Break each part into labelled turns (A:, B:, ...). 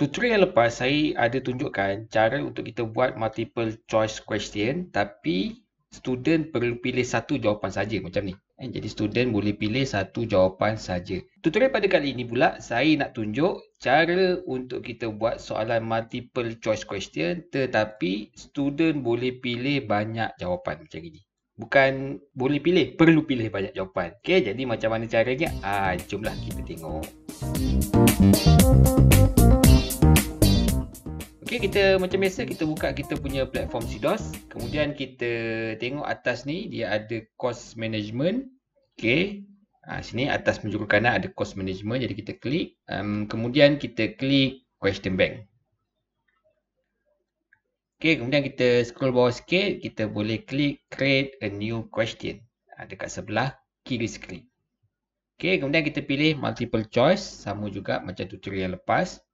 A: tutorial yang lepas saya ada tunjukkan cara untuk kita buat multiple choice question tapi student perlu pilih satu jawapan saja macam ni. Eh, jadi student boleh pilih satu jawapan saja. Tutorial pada kali ini pula saya nak tunjuk cara untuk kita buat soalan multiple choice question tetapi student boleh pilih banyak jawapan macam ini. Bukan boleh pilih, perlu pilih banyak jawapan. Okay, jadi macam mana caranya? Ah, jomlah kita tengok. Okay, kita macam biasa kita buka kita punya platform Sidos. Kemudian kita tengok atas ni dia ada cost management. Okay, Ha, sini atas menuju kanan ada cost management jadi kita klik um, kemudian kita klik question bank. Okey, kemudian kita scroll bawah sikit, kita boleh klik create a new question. Ha, dekat sebelah kiri sekali. Okey, kemudian kita pilih multiple choice. Sama juga macam tutorial yang lepas.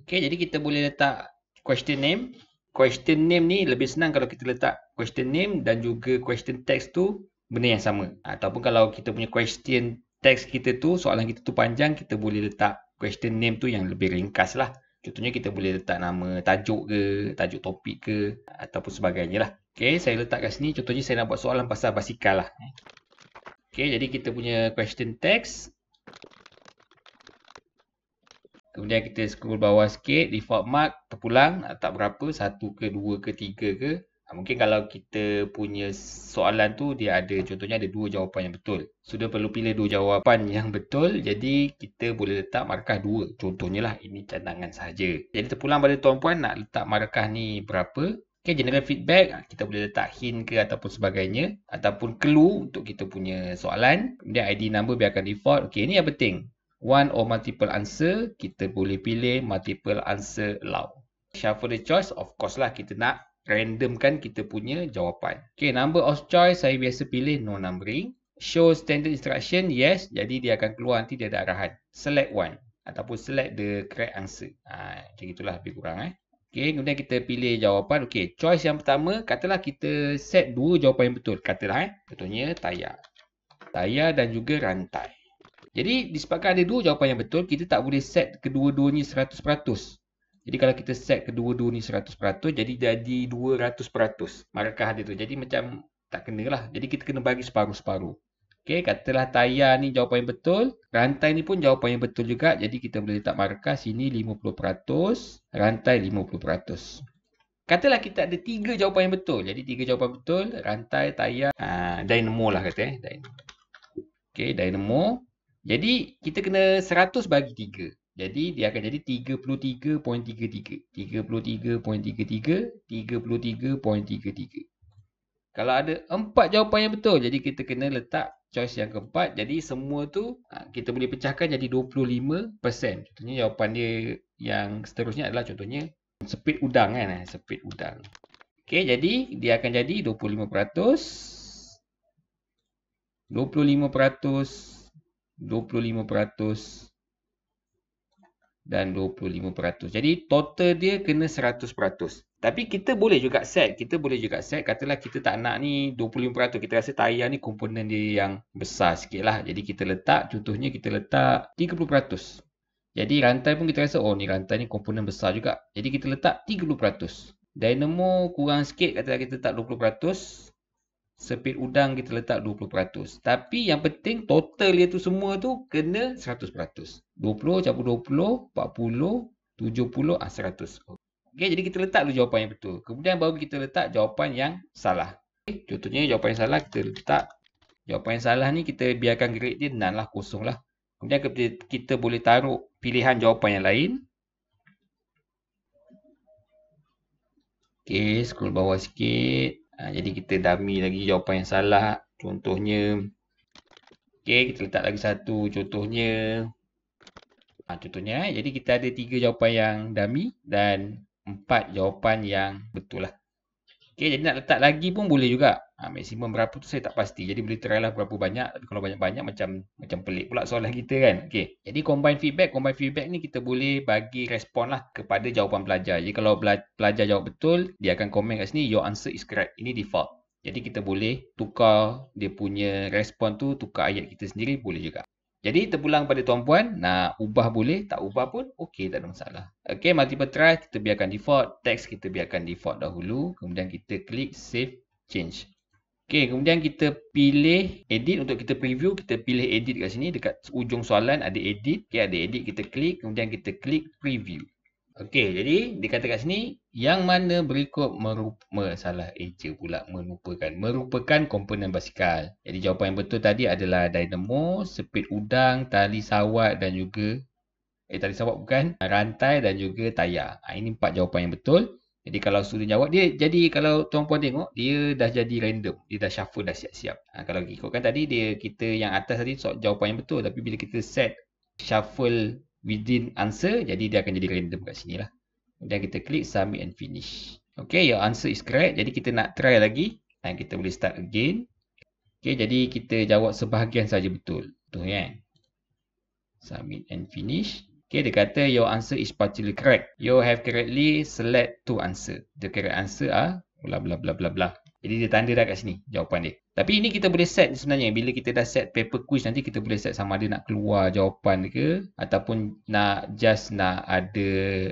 A: Okey, jadi kita boleh letak question name. Question name ni lebih senang kalau kita letak question name dan juga question text tu benda yang sama. Ataupun kalau kita punya question text kita tu, soalan kita tu panjang, kita boleh letak question name tu yang lebih ringkas lah. Contohnya kita boleh letak nama tajuk ke, tajuk topik ke ataupun sebagainya lah. Okay, saya letak kat sini. Contohnya saya nak buat soalan pasal basikal lah. Eh. Okay, jadi kita punya question text. Kemudian kita scroll bawah sikit, default mark, terpulang, tak berapa, satu ke, dua ke, tiga ke. Ha, mungkin kalau kita punya soalan tu dia ada contohnya ada dua jawapan yang betul. Sudah perlu pilih dua jawapan yang betul. Jadi kita boleh letak markah dua. Contohnya lah ini cadangan sahaja. Jadi terpulang pada tuan puan nak letak markah ni berapa. Okay, general feedback, kita boleh letak hint ke ataupun sebagainya. Ataupun clue untuk kita punya soalan. Kemudian ID number biarkan default. Okay, ini yang penting. One or multiple answer, kita boleh pilih multiple answer allow. Shuffle the choice, of course lah kita nak randomkan kita punya jawapan. Okay, number of choice saya biasa pilih no numbering. Show standard instruction, yes. Jadi dia akan keluar nanti dia ada arahan. Select one ataupun select the correct answer. Ha, macam itulah lebih kurang eh. Okay, kemudian kita pilih jawapan. Okay, choice yang pertama katalah kita set dua jawapan yang betul. Katalah eh. Contohnya tayar. Tayar dan juga rantai. Jadi disebabkan ada dua jawapan yang betul, kita tak boleh set kedua-duanya 100%. Jadi kalau kita set kedua-dua ni 100% jadi jadi 200% markah dia tu. Jadi macam tak kena lah. Jadi kita kena bagi separuh-separuh. Okay, katalah tayar ni jawapan yang betul. Rantai ni pun jawapan yang betul juga. Jadi kita boleh letak markah sini 50%, rantai 50%. Katalah kita ada tiga jawapan yang betul. Jadi tiga jawapan betul, rantai, tayar, ha, dynamo lah kata. Eh. Dynamo. Okay, dynamo. Jadi kita kena seratus bagi tiga. Jadi dia akan jadi 33.33. 33.33, 33.33. Kalau ada empat jawapan yang betul, jadi kita kena letak choice yang keempat. Jadi semua tu ha, kita boleh pecahkan jadi 25%. Contohnya jawapan dia yang seterusnya adalah contohnya sepit udang kan. Eh, sepit udang. Okey, jadi dia akan jadi 25%. 25% dua peratus dua peratus dan 25%. Jadi total dia kena 100%. Tapi kita boleh juga set. Kita boleh juga set. Katalah kita tak nak ni 25%. Kita rasa tayar ni komponen dia yang besar sikit lah. Jadi kita letak, contohnya kita letak 30%. Jadi rantai pun kita rasa, oh ni rantai ni komponen besar juga. Jadi kita letak 30%. Dynamo kurang sikit, katalah kita letak sepit udang kita letak 20%. Tapi yang penting total dia tu semua tu kena 100%. 20 campur 20, 40, 70, 100. Okey, jadi kita letak dulu jawapan yang betul. Kemudian baru kita letak jawapan yang salah. Okay, contohnya jawapan yang salah kita letak. Jawapan yang salah ni kita biarkan grade dia none lah, kosong lah. Kemudian kita, kita boleh taruh pilihan jawapan yang lain. Okey, scroll bawah sikit. Ha, jadi hmm. kita dummy lagi jawapan yang salah. Contohnya. Okay, kita letak lagi satu. Contohnya. Ha, contohnya. Eh. Jadi kita ada tiga jawapan yang dummy. Dan empat jawapan yang betul lah. Okay, jadi nak letak lagi pun boleh juga. Ha, maksimum berapa tu saya tak pasti. Jadi boleh try lah berapa banyak. Dan kalau banyak-banyak macam macam pelik pula soalan kita kan. Okay. Jadi combine feedback. Combine feedback ni kita boleh bagi respon lah kepada jawapan pelajar. Jadi kalau pelajar jawab betul, dia akan komen kat sini. Your answer is correct. Ini default. Jadi kita boleh tukar dia punya respon tu, tukar ayat kita sendiri boleh juga. Jadi terpulang pada tuan puan nak ubah boleh tak ubah pun okey tak ada masalah. Okey multiple try kita biarkan default, text kita biarkan default dahulu kemudian kita klik save change. Okey kemudian kita pilih edit untuk kita preview kita pilih edit kat sini dekat ujung soalan ada edit, okey ada edit kita klik kemudian kita klik preview. Okey, jadi dikatakan kat sini yang mana berikut merupakan salah eja eh, pula merupakan merupakan komponen basikal. Jadi jawapan yang betul tadi adalah dinamo, sepit udang, tali sawat dan juga eh tali sawat bukan, rantai dan juga tayar. Ha, ini empat jawapan yang betul. Jadi kalau student jawab dia jadi kalau tuan puan tengok dia dah jadi random. Dia dah shuffle dah siap-siap. Ha, kalau ikutkan tadi dia kita yang atas tadi so, jawapan yang betul tapi bila kita set shuffle within answer jadi dia akan jadi random kat sini lah kemudian kita klik submit and finish Okay, your answer is correct. Jadi kita nak try lagi dan kita boleh start again. Okay, jadi kita jawab sebahagian saja betul. tu kan? Yeah? Submit and finish. Okay, dia kata your answer is partially correct. You have correctly select two answer. The correct answer are bla bla bla bla bla. Jadi dia tanda dah kat sini jawapan dia. Tapi ini kita boleh set sebenarnya bila kita dah set paper quiz nanti kita boleh set sama ada nak keluar jawapan ke ataupun nak just nak ada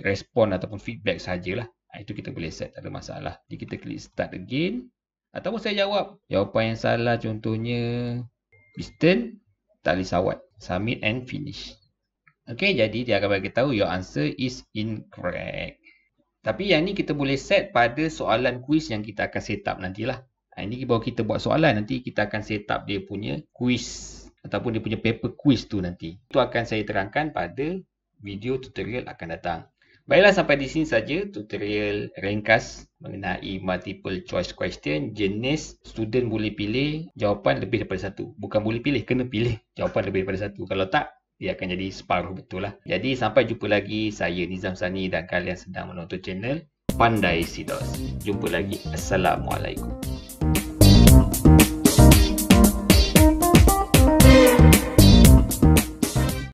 A: respon ataupun feedback sajalah. Ah, itu kita boleh set tak ada masalah. Jadi kita klik start again. Ataupun saya jawab jawapan yang salah contohnya piston tak boleh sawat. Submit and finish. Okay jadi dia akan bagi tahu your answer is incorrect. Tapi yang ni kita boleh set pada soalan kuis yang kita akan set up nantilah. Ha, ini bawa kita buat soalan, nanti kita akan set up dia punya kuis ataupun dia punya paper kuis tu nanti. Itu akan saya terangkan pada video tutorial akan datang. Baiklah sampai di sini saja tutorial ringkas mengenai multiple choice question jenis student boleh pilih jawapan lebih daripada satu. Bukan boleh pilih, kena pilih jawapan lebih daripada satu. Kalau tak, ia akan jadi separuh betul lah. Jadi sampai jumpa lagi saya Nizam Sani dan kalian sedang menonton channel Pandai Sidos. Jumpa lagi. Assalamualaikum.